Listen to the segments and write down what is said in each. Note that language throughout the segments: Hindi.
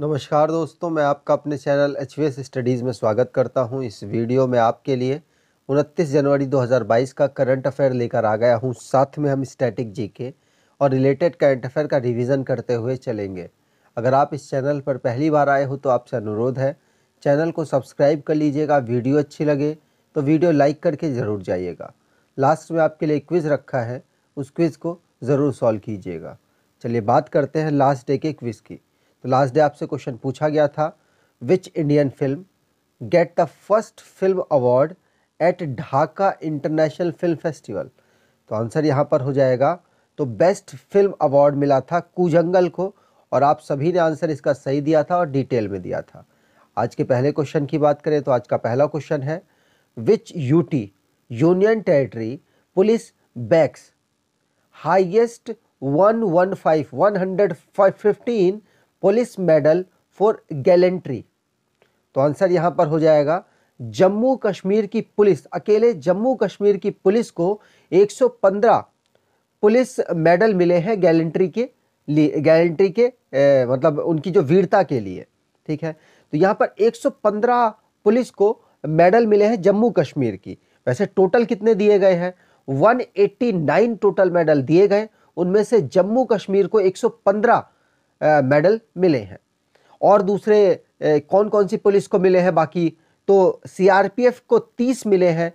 नमस्कार दोस्तों मैं आपका अपने चैनल एच स्टडीज़ में स्वागत करता हूं इस वीडियो में आपके लिए 29 जनवरी 2022 का करंट अफेयर लेकर आ गया हूं साथ में हम स्टैटिक जीके और रिलेटेड करंट अफेयर का रिवीजन करते हुए चलेंगे अगर आप इस चैनल पर पहली बार आए हो तो आपसे अनुरोध है चैनल को सब्सक्राइब कर लीजिएगा वीडियो अच्छी लगे तो वीडियो लाइक करके ज़रूर जाइएगा लास्ट में आपके लिए क्विज़ रखा है उस क्विज़ को ज़रूर सॉल्व कीजिएगा चलिए बात करते हैं लास्ट डे के क्विज़ की तो लास्ट डे आपसे क्वेश्चन पूछा गया था which Indian film get the first film award at Dhaka international film festival तो आंसर यहाँ पर हो जाएगा तो बेस्ट फिल्म अवार्ड मिला था कुजंगल को और आप सभी ने आंसर इसका सही दिया था और डिटेल में दिया था आज के पहले क्वेश्चन की बात करें तो आज का पहला क्वेश्चन है which UT union territory police bags highest one one five one hundred five fifteen police medal for gallantry तो आंसर यहां पर हो जाएगा जम्मू कश्मीर की पुलिस अकेले जम्मू कश्मीर की पुलिस को 115 पुलिस मेडल मिले हैं गैलेंट्री के लिए गैलेंट्री के ए, मतलब उनकी जो वीरता के लिए ठीक है तो यहाँ पर 115 पुलिस को मेडल मिले हैं जम्मू कश्मीर की वैसे टोटल कितने दिए गए हैं 189 टोटल मेडल दिए गए उनमें से जम्मू कश्मीर को 115 मेडल मिले हैं और दूसरे कौन कौन सी पुलिस को मिले हैं बाकी तो सीआरपीएफ को 30 मिले हैं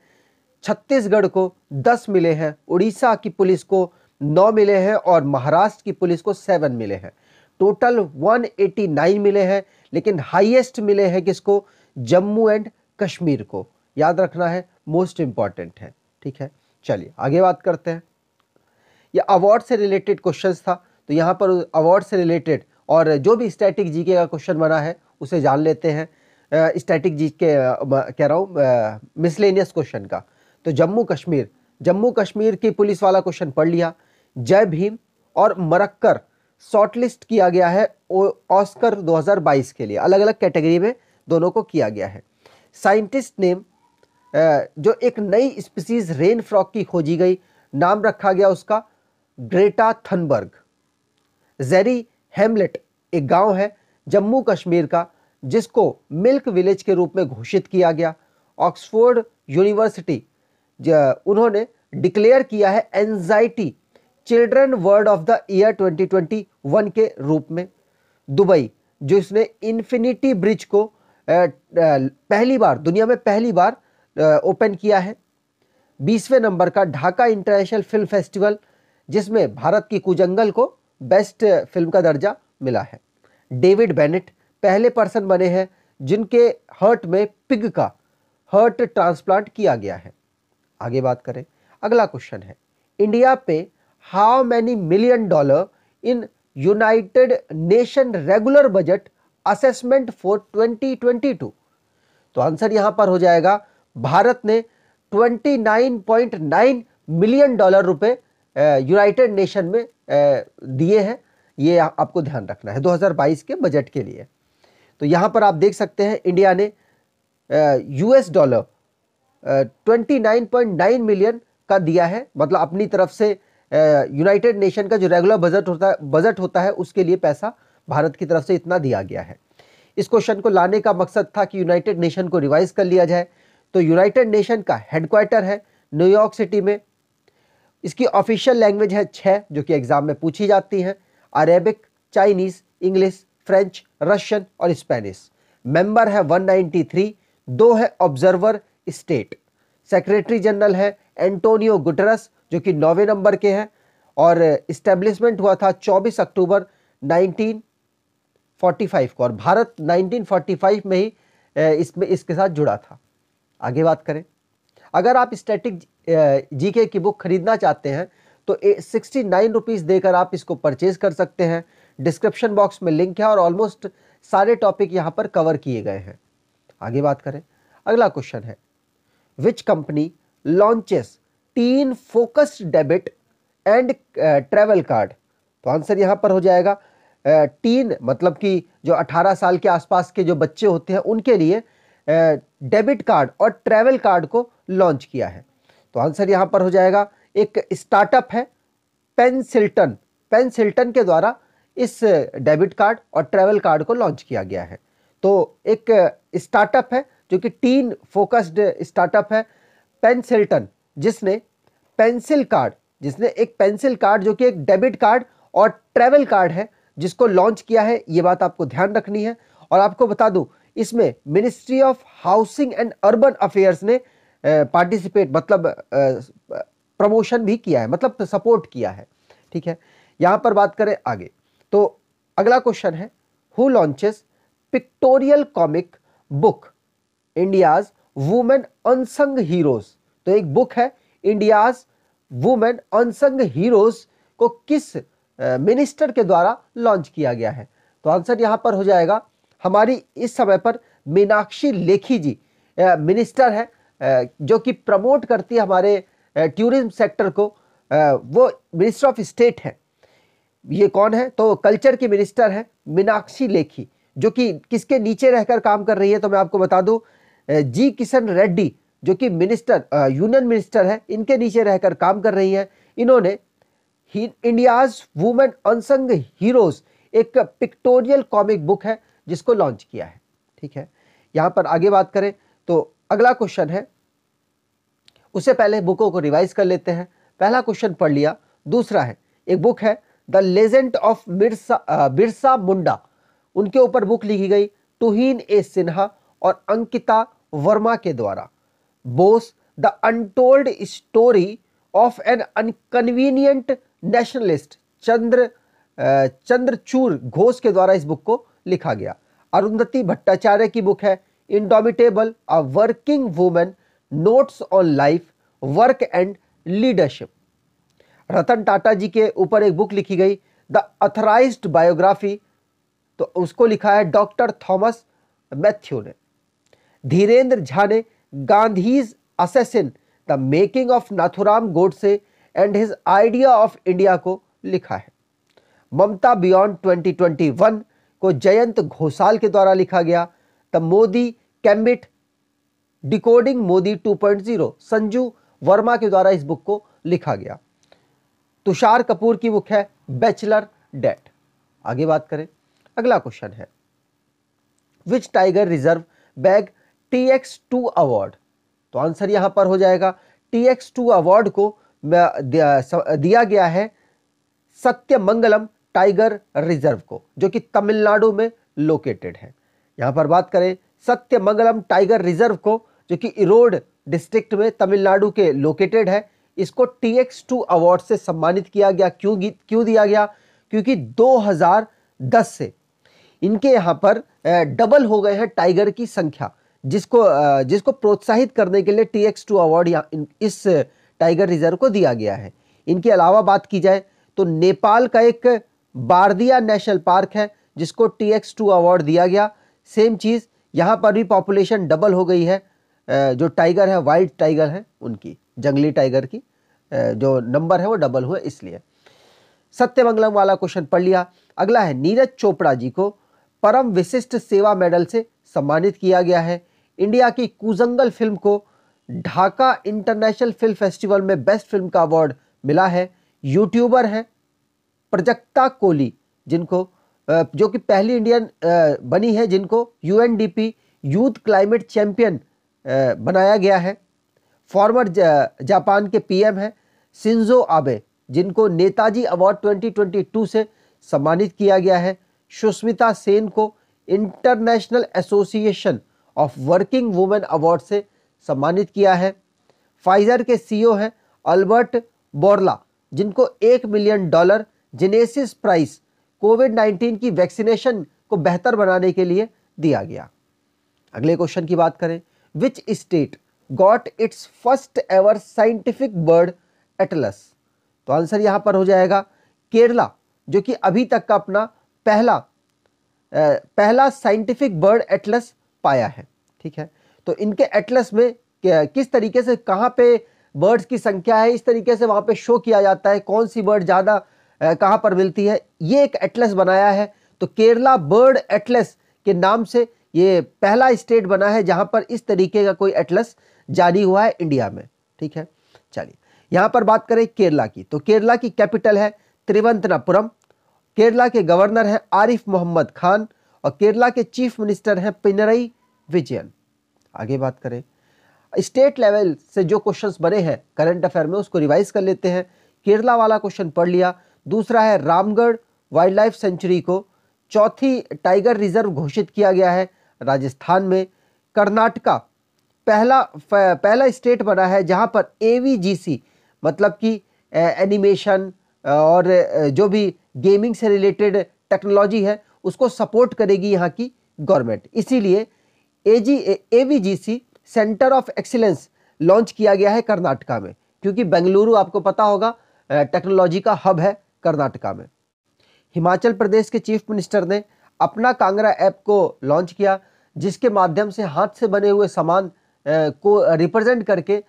छत्तीसगढ़ को 10 मिले हैं उड़ीसा की पुलिस को 9 मिले हैं और महाराष्ट्र की पुलिस को 7 मिले हैं टोटल 189 मिले हैं लेकिन हाईएस्ट मिले हैं किसको जम्मू एंड कश्मीर को याद रखना है मोस्ट इंपॉर्टेंट है ठीक है चलिए आगे बात करते हैं यह अवार्ड से रिलेटेड क्वेश्चन था तो यहाँ पर अवार्ड से रिलेटेड और जो भी स्टैटिक जीके का क्वेश्चन बना है उसे जान लेते हैं स्टैटिक जी के कह रहा हूँ मिसलेनियस क्वेश्चन का तो जम्मू कश्मीर जम्मू कश्मीर की पुलिस वाला क्वेश्चन पढ़ लिया जय भीम और मरक्कर शॉर्टलिस्ट किया गया है ऑस्कर 2022 के लिए अलग अलग कैटेगरी में दोनों को किया गया है साइंटिस्ट नेम जो एक नई स्पीसीज रेन फ्रॉक की खोजी गई नाम रखा गया उसका ग्रेटा थनबर्ग जेरी हेमलेट एक गांव है जम्मू कश्मीर का जिसको मिल्क विलेज के रूप में घोषित किया गया ऑक्सफोर्ड यूनिवर्सिटी उन्होंने डिक्लेयर किया है anxiety children word of the year 2021 के रूप में दुबई जो इसने इन्फिनिटी ब्रिज को पहली बार दुनिया में पहली बार ओपन किया है बीसवें नंबर का ढाका इंटरनेशनल फिल्म फेस्टिवल जिसमें भारत की कुजंगल को बेस्ट फिल्म का दर्जा मिला है डेविड बेनेट पहले पर्सन बने हैं जिनके हर्ट में पिग का हर्ट ट्रांसप्लांट किया गया है आगे बात करें अगला क्वेश्चन है India pay how many million dollar in United Nation regular budget assessment for 2022 तो आंसर यहां पर हो जाएगा भारत ने 29.9 मिलियन डॉलर रुपए यूनाइटेड नेशन में दिए हैं ये आपको ध्यान रखना है 2022 के बजट के लिए तो यहाँ पर आप देख सकते हैं इंडिया ने यूएस डॉलर 29.9 मिलियन का दिया है मतलब अपनी तरफ से यूनाइटेड नेशन का जो रेगुलर बजट होता है बजट होता है उसके लिए पैसा भारत की तरफ से इतना दिया गया है इस क्वेश्चन को लाने का मकसद था कि यूनाइटेड नेशन को रिवाइज कर लिया जाए तो यूनाइटेड नेशन का हेडक्वार्टर है न्यूयॉर्क सिटी में इसकी ऑफिशियल लैंग्वेज है छः जो कि एग्ज़ाम में पूछी जाती हैं Arabic Chinese English French Russian और स्पेनिश मेंबर है 193 दो है ऑब्जर्वर स्टेट सेक्रेटरी जनरल है एंटोनियो गुटरस जो कि नौवे नंबर के हैं और इस्टेब्लिशमेंट हुआ था 24 अक्टूबर 1945 को और भारत 1945 में ही इसमें इसके साथ जुड़ा था आगे बात करें अगर आप स्टैटिक जीके की बुक खरीदना चाहते हैं तो सिक्सटी नाइन रुपीज़ देकर आप इसको परचेज़ कर सकते हैं डिस्क्रिप्शन बॉक्स में लिंक है और ऑलमोस्ट सारे टॉपिक यहाँ पर कवर किए गए हैं आगे बात करें अगला क्वेश्चन है विच कंपनी लॉन्चेस तीन focused debit and travel card तो आंसर यहाँ पर हो जाएगा टीन मतलब कि जो 18 साल के आसपास के जो बच्चे होते हैं उनके लिए डेबिट कार्ड और ट्रैवल कार्ड को लॉन्च किया है तो आंसर यहां पर हो जाएगा एक स्टार्टअप है पेंसिल्टन पेंसिल्टन के द्वारा इस डेबिट कार्ड और ट्रैवल कार्ड को लॉन्च किया गया है तो एक स्टार्टअप है जो कि टीन फोकस्ड स्टार्टअप है पेंसिल्टन जिसने पेंसिल कार्ड जिसने एक पेंसिल कार्ड जो कि एक डेबिट कार्ड और ट्रैवल कार्ड है जिसको लॉन्च किया है ये बात आपको ध्यान रखनी है और आपको बता दूं इसमें ministry of housing and urban affairs ने पार्टिसिपेट मतलब प्रमोशन भी किया है मतलब सपोर्ट किया है ठीक है यहां पर बात करें आगे तो अगला क्वेश्चन है who launches pictorial comic book India's women unsung heroes तो एक बुक है इंडियाज वुमेन अनसंग हीरोज को किस मिनिस्टर के द्वारा लॉन्च किया गया है तो आंसर यहां पर हो जाएगा हमारी इस समय पर मीनाक्षी लेखी जी मिनिस्टर हैं जो कि प्रमोट करती है हमारे टूरिज्म सेक्टर को वो मिनिस्टर ऑफ स्टेट हैं ये कौन है तो कल्चर की मिनिस्टर हैं मीनाक्षी लेखी जो कि किसके नीचे रहकर काम कर रही है तो मैं आपको बता दूं जी किशन रेड्डी जो कि मिनिस्टर यूनियन मिनिस्टर है इनके नीचे रहकर काम कर रही है इन्होंने इंडियाज वुमेन अनसंग हीरोज एक पिक्टोरियल कॉमिक बुक है जिसको लॉन्च किया है ठीक है यहां पर आगे बात करें तो अगला क्वेश्चन है उससे पहले बुकों को रिवाइज कर लेते हैं पहला क्वेश्चन पढ़ लिया दूसरा है एक बुक है the legend of Birsa Birsa Munda उनके ऊपर बुक लिखी गई टूहीन ए सिन्हा और अंकिता वर्मा के द्वारा Bose the untold story of an inconvenient nationalist Chandra Chandrachur Ghosh के द्वारा इस बुक को लिखा गया अरुंधति भट्टाचार्य की बुक है indomitable a working women notes on life work and leadership Ratan Tata ji के ऊपर एक बुक लिखी गई द अथराइज बायोग्राफी तो उसको लिखा है डॉक्टर थॉमस मैथ्यू ने धीरेन्द्र झा ने Gandhi's assassin the making of Nathuram Godse and his idea of India को लिखा है ममता बियॉन्ड 2021 को जयंत घोषाल के द्वारा लिखा गया the Modi gambit decoding Modi 2.0 Sanju Verma के द्वारा इस बुक को लिखा गया तुषार कपूर की बुक है बैचलर डेट आगे बात करें अगला क्वेश्चन है which tiger reserve bag T X two award तो आंसर यहां पर हो जाएगा टी एक्स टू अवार्ड को दिया गया है सत्यमंगलम टाइगर रिजर्व को जो कि तमिलनाडु में लोकेटेड है यहां पर बात करें सत्यमंगलम टाइगर रिजर्व को जो कि इरोड डिस्ट्रिक्ट में तमिलनाडु के लोकेटेड है इसको टी एक्स टू अवार्ड से सम्मानित किया गया क्यों क्यों दिया गया क्योंकि 2010 से इनके यहाँ पर डबल हो गए हैं टाइगर की संख्या जिसको जिसको प्रोत्साहित करने के लिए टी एक्स टू अवार्ड इस टाइगर रिजर्व को दिया गया है इनके अलावा बात की जाए तो नेपाल का एक बारदिया नेशनल पार्क है जिसको टी एक्स टू अवार्ड दिया गया सेम चीज़ यहाँ पर भी पॉपुलेशन डबल हो गई है जो टाइगर है वाइल्ड टाइगर है उनकी जंगली टाइगर की जो नंबर है वो डबल हुआ इसलिए सत्यमंगलम वाला क्वेश्चन पढ़ लिया अगला है नीरज चोपड़ा जी को परम विशिष्ट सेवा मेडल से सम्मानित किया गया है इंडिया की कुजंगल फिल्म को ढाका इंटरनेशनल फिल्म फेस्टिवल में बेस्ट फिल्म का अवार्ड मिला है यूट्यूबर हैं प्रजक्ता कोहली जिनको जो कि पहली इंडियन बनी है जिनको यूएनडीपी यूथ क्लाइमेट चैंपियन बनाया गया है फॉर्मर जापान के पीएम हैं सिंजो आबे जिनको नेताजी अवार्ड 2022 से सम्मानित किया गया है सुष्मिता सेन को international association of working women award से सम्मानित किया है फाइजर के सीईओ e हैं अल्बर्ट बोरला जिनको एक million dollar Genesis prize COVID 19 की वैक्सीनेशन को बेहतर बनाने के लिए दिया गया अगले क्वेश्चन की बात करें which state got its first ever scientific bird atlas तो आंसर यहां पर हो जाएगा केरला जो कि अभी तक का अपना पहला पहला साइंटिफिक बर्ड एटलस पाया है ठीक है तो इनके एटलस में किस तरीके से कहां पे बर्ड्स की संख्या है इस तरीके से वहां पे शो किया जाता है कौन सी बर्ड ज़्यादा कहाँ पर मिलती है ये एक एटलस बनाया है तो केरला बर्ड एटलस के नाम से ये पहला स्टेट बना है जहाँ पर इस तरीके का कोई एटलस जारी हुआ है इंडिया में ठीक है चलिए यहाँ पर बात करें केरला की तो केरला की कैपिटल है त्रिवंतनापुरम केरला के गवर्नर हैं आरिफ मोहम्मद खान और केरला के चीफ मिनिस्टर हैं पिनरई विजयन आगे बात करें स्टेट लेवल से जो क्वेश्चंस बने हैं करंट अफेयर में उसको रिवाइज कर लेते हैं केरला वाला क्वेश्चन पढ़ लिया दूसरा है रामगढ़ वाइल्ड लाइफ सेंचुरी को चौथी टाइगर रिजर्व घोषित किया गया है राजस्थान में कर्नाटका पहला पहला स्टेट बना है जहां पर एवीजीसी मतलब कि एनिमेशन और जो भी गेमिंग से रिलेटेड टेक्नोलॉजी है उसको सपोर्ट करेगी यहाँ की गवर्नमेंट इसीलिए एजी AVGC centre of excellence launch किया गया है कर्नाटका में क्योंकि बेंगलुरु आपको पता होगा टेक्नोलॉजी का हब है कर्नाटका में हिमाचल प्रदेश के चीफ मिनिस्टर ने अपना कांगड़ा ऐप को लॉन्च किया जिसके माध्यम से हाथ से बने हुए सामान को रिप्रेजेंट करके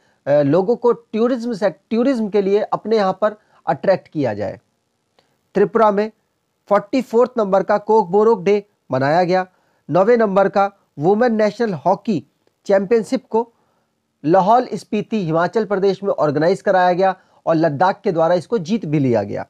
लोगों को टूरिज्म से टूरिज्म के लिए अपने यहाँ पर अट्रैक्ट किया जाए त्रिपुरा में फोर्टी फोर्थ नंबर का कोक बोरोक डे मनाया गया नौवे नंबर का वुमेन नेशनल हॉकी चैंपियनशिप को लाहौल स्पीति हिमाचल प्रदेश में ऑर्गेनाइज कराया गया और लद्दाख के द्वारा इसको जीत भी लिया गया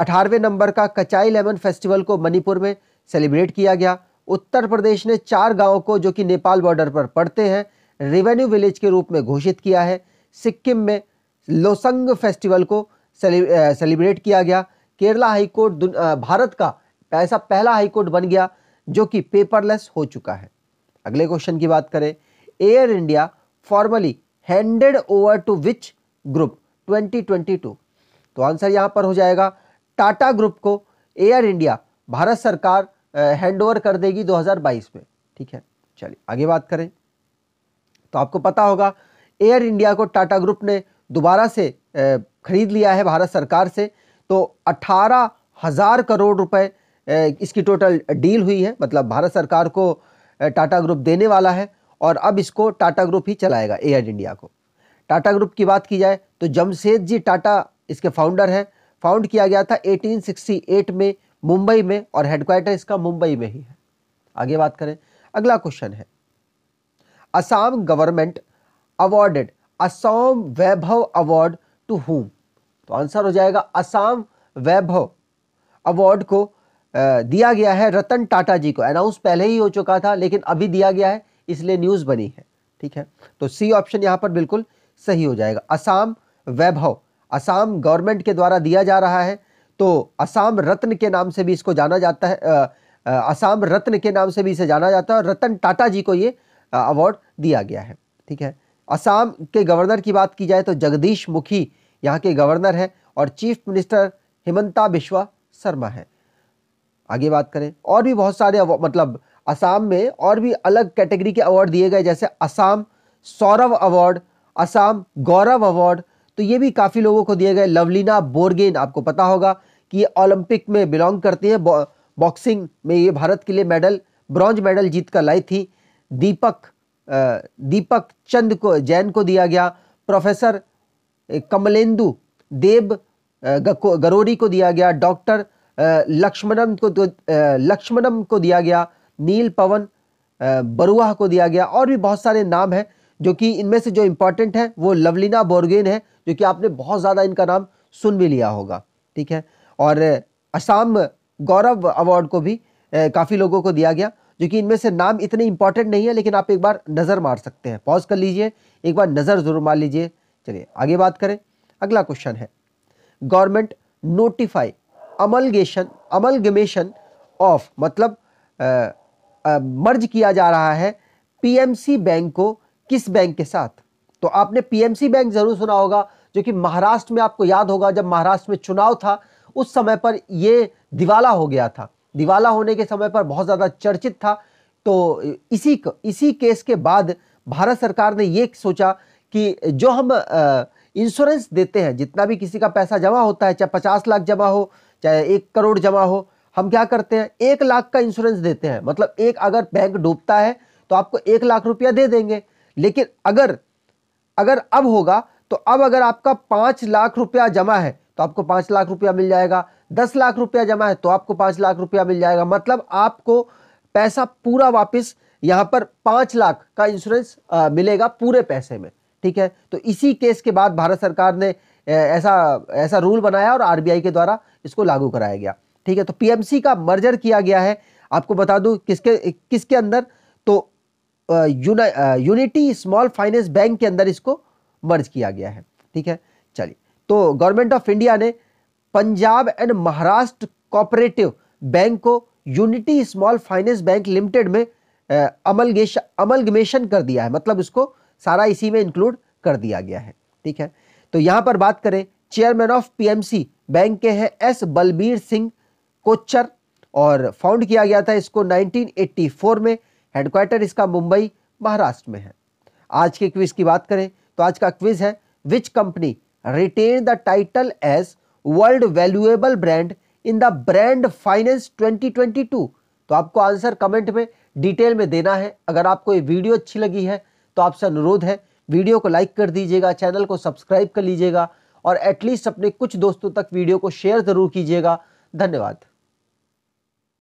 अठारहवें नंबर का कचाई लेमन फेस्टिवल को मणिपुर में सेलिब्रेट किया गया उत्तर प्रदेश ने चार गांवों को जो कि नेपाल बॉर्डर पर पड़ते हैं रेवेन्यू विलेज के रूप में घोषित किया है सिक्किम में लोसंग फेस्टिवल को सेलिब्रेट किया गया केरला हाईकोर्ट भारत का ऐसा पहला हाईकोर्ट बन गया जो कि पेपरलेस हो चुका है अगले क्वेश्चन की बात करें Air India formally handed over to which group 2022 तो आंसर यहां पर हो जाएगा टाटा ग्रुप को एयर इंडिया भारत सरकार हैंडओवर कर देगी 2022 में ठीक है चलिए आगे बात करें तो आपको पता होगा एयर इंडिया को टाटा ग्रुप ने दोबारा से खरीद लिया है भारत सरकार से तो अठारह हज़ार करोड़ रुपए इसकी टोटल डील हुई है मतलब भारत सरकार को टाटा ग्रुप देने वाला है और अब इसको टाटा ग्रुप ही चलाएगा एयर इंडिया को टाटा ग्रुप की बात की जाए तो जमशेद जी टाटा इसके फाउंडर हैं फाउंड किया गया था 1868 में मुंबई में और हेडक्वार्टर इसका मुंबई में ही है आगे बात करें अगला क्वेश्चन है Assam government awarded Assam Vaibhav award to whom तो आंसर हो जाएगा असम वैभव अवार्ड को दिया गया है रतन टाटा जी को अनाउंस पहले ही हो चुका था लेकिन अभी दिया गया है इसलिए न्यूज़ बनी है ठीक है तो सी ऑप्शन यहां पर बिल्कुल सही हो जाएगा असम वैभव असम गवर्नमेंट के द्वारा दिया जा रहा है तो असम रत्न के नाम से भी इसको जाना जाता है असम रत्न के नाम से भी इसे जाना जाता है और रतन टाटा जी को ये अवार्ड दिया गया है ठीक है असम के गवर्नर की बात की जाए तो जगदीश मुखी यहाँ के गवर्नर हैं और चीफ मिनिस्टर हिमंता बिश्वा शर्मा है आगे बात करें और भी बहुत सारे मतलब असम में और भी अलग कैटेगरी के अवार्ड दिए गए जैसे असम सौरव अवार्ड असम गौरव अवार्ड तो ये भी काफ़ी लोगों को दिए गए लवलीना बोरगेन आपको पता होगा कि ये ओलंपिक में बिलोंग करती है बॉ, बॉक्सिंग में ये भारत के लिए मेडल ब्रॉन्ज मेडल जीत कर लाई थी दीपक दीपक चंद को जैन को दिया गया प्रोफेसर कमलेंदु देव गरोरी को दिया गया डॉक्टर लक्ष्मणम को तो, लक्ष्मणम को दिया गया नील पवन बरुआ को दिया गया और भी बहुत सारे नाम हैं जो कि इनमें से जो इंपॉर्टेंट है वो लवलीना बोर्गेन है जो कि आपने बहुत ज़्यादा इनका नाम सुन भी लिया होगा ठीक है और असम गौरव अवार्ड को भी काफ़ी लोगों को दिया गया जो कि इनमें से नाम इतने इंपॉर्टेंट नहीं है लेकिन आप एक बार नज़र मार सकते हैं पॉज कर लीजिए एक बार नज़र ज़रूर मार लीजिए चलिए आगे बात करें अगला क्वेश्चन है government notify amalgation amalgamation of मतलब आ, आ, मर्ज किया जा रहा है पीएमसी बैंक को किस बैंक के साथ तो आपने पीएमसी बैंक जरूर सुना होगा जो कि महाराष्ट्र में आपको याद होगा जब महाराष्ट्र में चुनाव था उस समय पर ये दिवाला हो गया था दिवाला होने के समय पर बहुत ज़्यादा चर्चित था तो इसी इसी केस के बाद भारत सरकार ने ये सोचा कि जो हम इंश्योरेंस देते हैं जितना भी किसी का पैसा जमा होता है चाहे पचास लाख जमा हो चाहे एक करोड़ जमा हो हम क्या करते हैं एक लाख का इंश्योरेंस देते हैं मतलब एक अगर बैंक डूबता है तो आपको एक लाख रुपया दे देंगे लेकिन अगर अगर अब होगा तो अब अगर आपका पांच लाख रुपया जमा है तो आपको पांच लाख रुपया मिल जाएगा दस लाख रुपया जमा है तो आपको पांच लाख रुपया मिल जाएगा मतलब आपको पैसा पूरा वापस यहां पर पांच लाख का इंश्योरेंस मिलेगा पूरे पैसे में ठीक है तो इसी केस के बाद भारत सरकार ने ऐसा ऐसा रूल बनाया और आरबीआई के द्वारा इसको लागू कराया गया ठीक है तो पीएमसी का मर्जर किया गया है आपको बता दूं किसके किसके अंदर तो यूनिटी स्मॉल फाइनेंस बैंक के अंदर इसको मर्ज किया गया है ठीक है चलिए तो गवर्नमेंट ऑफ इंडिया ने Punjab and Maharashtra cooperative bank को unity small finance bank limited में अमलगेश अमलगमेशन कर दिया है मतलब इसको सारा इसी में इंक्लूड कर दिया गया है ठीक है तो यहां पर बात करें चेयरमैन ऑफ पीएमसी बैंक के हैं एस बलबीर सिंह कोच्चर और फाउंड किया गया था इसको 1984 में हेडक्वार्टर इसका मुंबई महाराष्ट्र में है आज के क्विज की बात करें तो आज का क्विज है which company retain the title as world valuable brand in the brand finance 2022 तो आपको आंसर कमेंट में डिटेल में देना है अगर आपको ये वीडियो अच्छी लगी है तो आपसे अनुरोध है वीडियो को लाइक कर दीजिएगा चैनल को सब्सक्राइब कर लीजिएगा और एटलीस्ट अपने कुछ दोस्तों तक वीडियो को शेयर ज़रूर कीजिएगा धन्यवाद